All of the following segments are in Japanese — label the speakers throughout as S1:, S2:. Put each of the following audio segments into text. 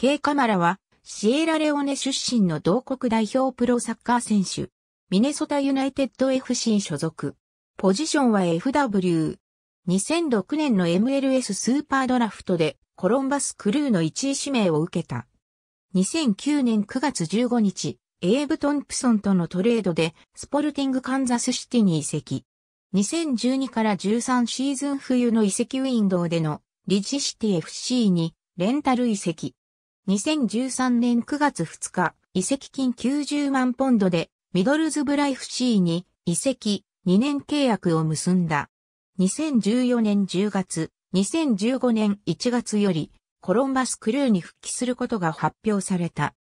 S1: K カマラは、シエラレオネ出身の同国代表プロサッカー選手。ミネソタユナイテッド FC 所属。ポジションは FW。2006年の MLS スーパードラフトでコロンバスクルーの1位指名を受けた。2009年9月15日、エイブ・トンプソンとのトレードでスポルティング・カンザスシティに移籍。2012から13シーズン冬の移籍ウィンドウでのリジシティ FC にレンタル移籍。2013年9月2日、移籍金90万ポンドで、ミドルズブライフシーに移籍2年契約を結んだ。2014年10月、2015年1月より、コロンバスクルーに復帰することが発表された。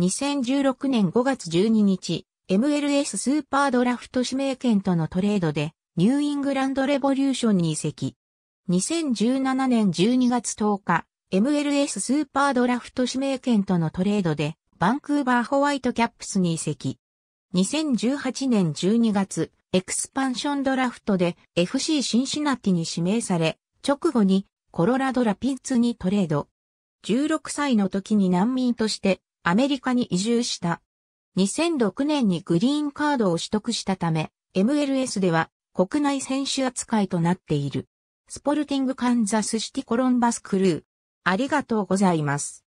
S1: 2016年5月12日、MLS スーパードラフト指名権とのトレードで、ニューイングランドレボリューションに移籍。2017年12月10日、MLS スーパードラフト指名権とのトレードで、バンクーバーホワイトキャップスに移籍。2018年12月、エクスパンションドラフトで FC シンシナティに指名され、直後にコロラドラピッツにトレード。16歳の時に難民としてアメリカに移住した。2006年にグリーンカードを取得したため、MLS では国内選手扱いとなっている。スポルティングカンザスシティコロンバスクルー、ありがとうございます。